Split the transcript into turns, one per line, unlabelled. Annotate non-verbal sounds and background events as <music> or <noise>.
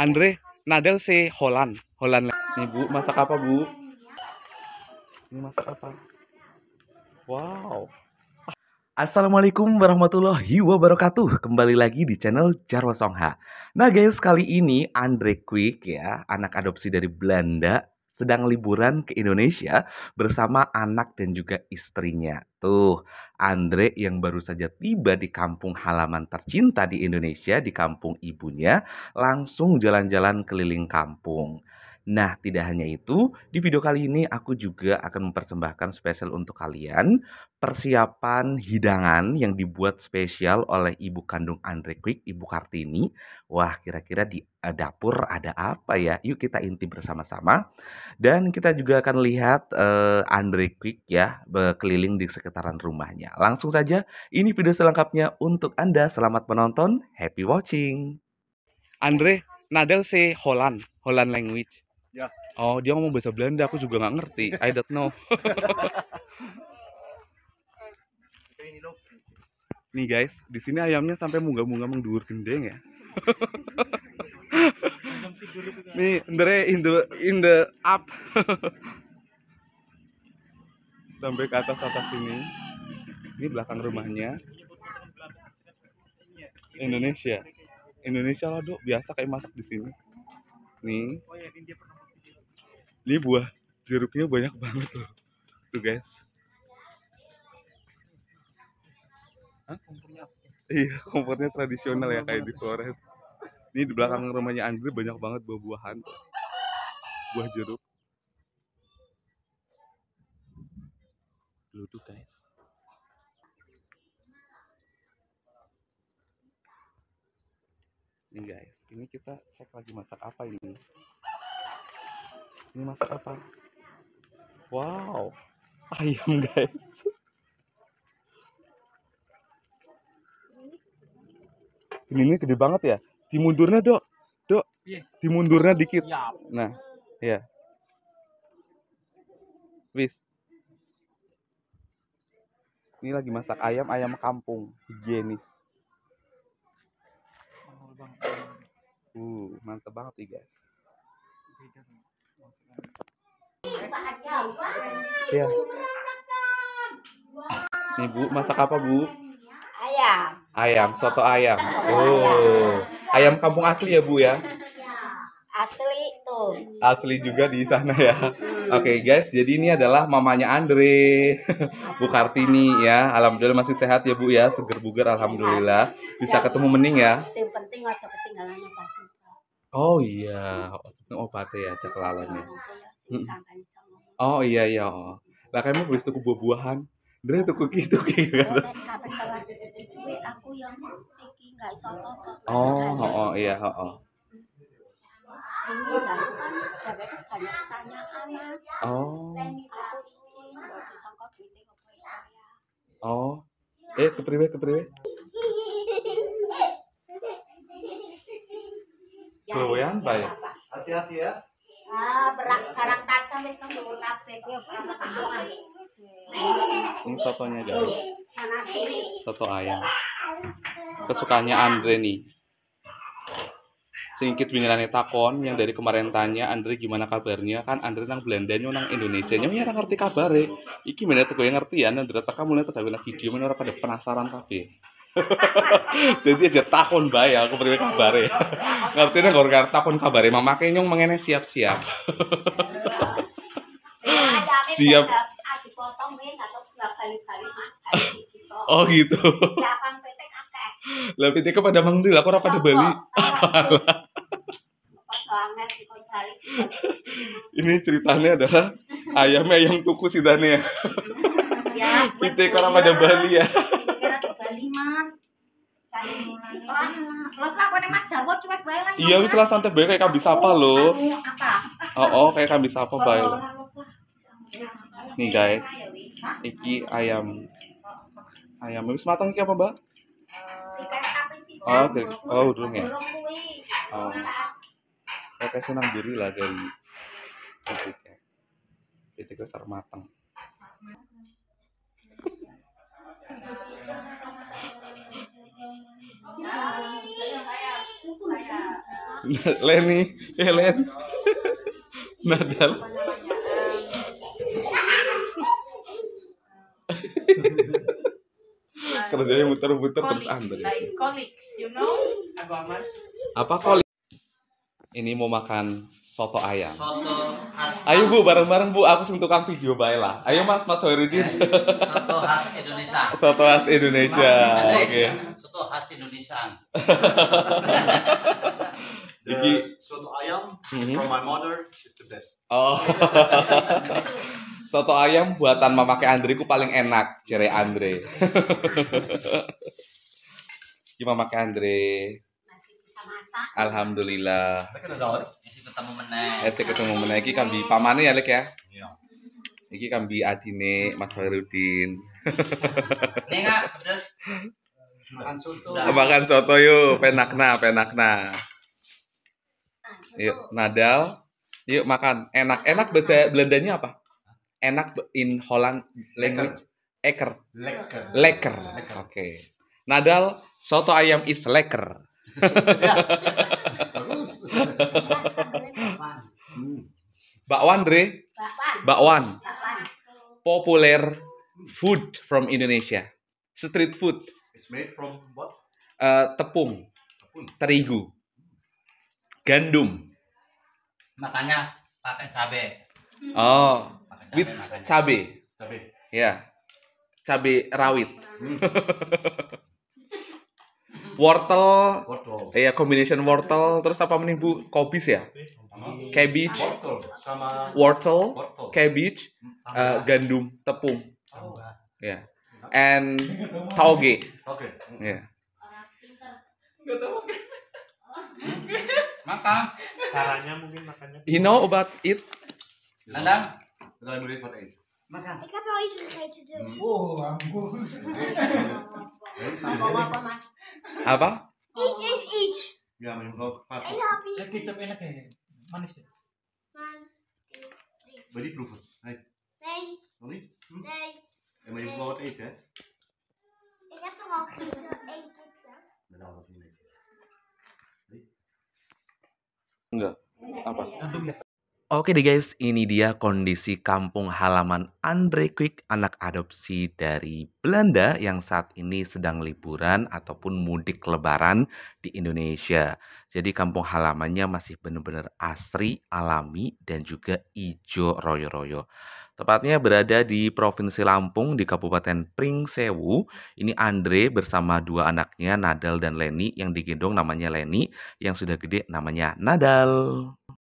Andre Nadel si Holland. Holland. Nih Bu, masak apa Bu? Ini masak apa? Wow. Assalamualaikum warahmatullahi wabarakatuh Kembali lagi di channel Jarwo Songha Nah guys, kali ini Andre Quick ya Anak adopsi dari Belanda sedang liburan ke Indonesia bersama anak dan juga istrinya. Tuh, Andre yang baru saja tiba di kampung halaman tercinta di Indonesia, di kampung ibunya, langsung jalan-jalan keliling kampung. Nah, tidak hanya itu, di video kali ini aku juga akan mempersembahkan spesial untuk kalian persiapan hidangan yang dibuat spesial oleh ibu kandung Andre Quick, Ibu Kartini. Wah, kira-kira di eh, dapur ada apa ya? Yuk kita inti bersama-sama. Dan kita juga akan lihat uh, Andre Quick ya berkeliling di sekitaran rumahnya. Langsung saja, ini video selengkapnya untuk Anda. Selamat menonton, happy watching. Andre, Nadel say Holland, Holland language. Ya. Oh, dia ngomong bahasa Belanda, aku juga nggak ngerti. I don't know. <laughs> Nih guys, di sini ayamnya sampai munggah-munggah mengdur gendeng ya. <laughs> Nih, Andre in the in the up. <laughs> sampai ke atas atas sini. Ini belakang rumahnya. Indonesia. Indonesia lah, Dok. Biasa kayak masak di sini. Nih. Oh ya, dia pernah ini buah jeruknya banyak banget tuh tuh guys Hah? iya kompornya tradisional ya kayak di Flores ini di belakang iya. rumahnya Andre banyak banget buah-buahan buah jeruk tuh guys nih guys ini kita cek lagi masak apa ini ini masak apa wow ayam guys ini ini gede banget ya dimundurnya dok dok iya. dimundurnya dikit nah ya wis ini lagi masak ayam ayam kampung higienis uh mantep banget nih guys Iya. Nih Bu, masak apa Bu? Ayam. Ayam, soto ayam. Oh, ayam kampung asli ya Bu ya? Asli itu. Asli juga di sana ya. Oke okay, guys, jadi ini adalah mamanya Andre, <laughs> Bu Kartini ya. Alhamdulillah masih sehat ya Bu ya, seger bugar alhamdulillah. Bisa ketemu mending ya. Yang penting ketinggalan Oh iya, oh obat ya cak lalanya. Oh iya iya. Lah kamu beli tuku buah-buahan. Dari tuku gitu gitu Oh, oh, iya, heeh. Oh, oh. Eh, kepriwe kepriwe? Goyan bae. Hati-hati ya. Ah, barang kaca wis nang dhuwur kabeh Ini sotonya jauh. Soto ayam.
Kesukaannya Andre
nih. Singkit pinggirannya takon yang dari kemarin tanya Andre gimana kabarnya kan Andre nang Belanda nyu nang Indonesia nyu ya ngerti kabare. Iki bener tegoy ngerti ya Andre tekan mulai tegawe video men ora pada penasaran kabeh. <laughs> Jadi aja takon bae aku perlu kabare. Ngertine gor karo takon kabare mamake nyung mengene siap-siap. siap. Ah, gitu. Oh gitu. Lah pitik kepada Mang Dil, aku ora pada <laughs> Bali. Ini ceritanya adalah ayamnya ayam tuku sidane Dania. Ya, <laughs> pitik orang pada Bali ya los lah mas jarwo cuek bae lah ya iya wis lah santai bae kayak kambing apa lho oh oh kayak kambing apa bae nih guys iki ayam ayam wis matang iki apa mbak oh dari oh dulu ya oh kayak senang diri lah dari titiknya titiknya sar matang Leni, eh Len. <laughs> Nadal. <laughs> Kerjanya muter-muter terus anda. Like you know? Apa kolik? Ini mau makan soto ayam. Soto Ayo Bu, bareng-bareng Bu, aku sing tukang video bae lah. Ayo Mas, Mas Hoirudin. Eh, <laughs> soto khas Indonesia. Soto khas Indonesia. Oke. Okay khas Indonesia. <laughs> the soto ayam mhm. from my mother, she's the best. Oh. <laughs> soto ayam buatan Andre Andreku paling enak, cere Andre. Gimana <laughs> ke Andre? Alhamdulillah. Esi ketemu meneh. Esi ketemu meneh iki kambi pamane ya Lek ya. Iya. Iki kambi adine Mas Harudin. Nengak? makan soto nah, nah, makan soto yuk penakna penakna nah, yuk Nadal yuk makan enak enak bahasa Belandanya apa enak in Holland language eker lekker lekker oke okay. Nadal soto ayam is lekker <laughs> Bakwan Dre Bakwan Populer food from Indonesia street food made from what? Uh, tepung, tepung, terigu, gandum. Makanya pakai cabe. Oh, pakai cabe, with cabe. Cabe. Ya. Cabe rawit. Hmm. <laughs> wortel. Wortel. Iya, combination wortel terus apa menih Bu? Kobis ya? Cabbage. Wortel sama wortel, wortel. cabbage, uh, gandum, tepung. Oh. Ya and Taoge. Oke. Okay. Yeah. Makan. Caranya mungkin makannya. You know about it. Anda? Nandang beli for it. Makan. Hmm. Oh, Apa? Iets is iets. Ya, minum kok. Ini Ya, kecap enak ya. Manis ya. Manis. Beri proeven. Nee. Nee.
Ja, maar je moet wel wat eten,
hè? Ik heb er al gegeten, één Apa? Oke deh guys, ini dia kondisi kampung halaman Andre Quick, anak adopsi dari Belanda yang saat ini sedang liburan ataupun mudik lebaran di Indonesia. Jadi kampung halamannya masih benar-benar asri, alami, dan juga ijo royo-royo. Tepatnya berada di Provinsi Lampung di Kabupaten Pringsewu. Ini Andre bersama dua anaknya Nadal dan Leni yang digendong namanya Leni, yang sudah gede namanya Nadal.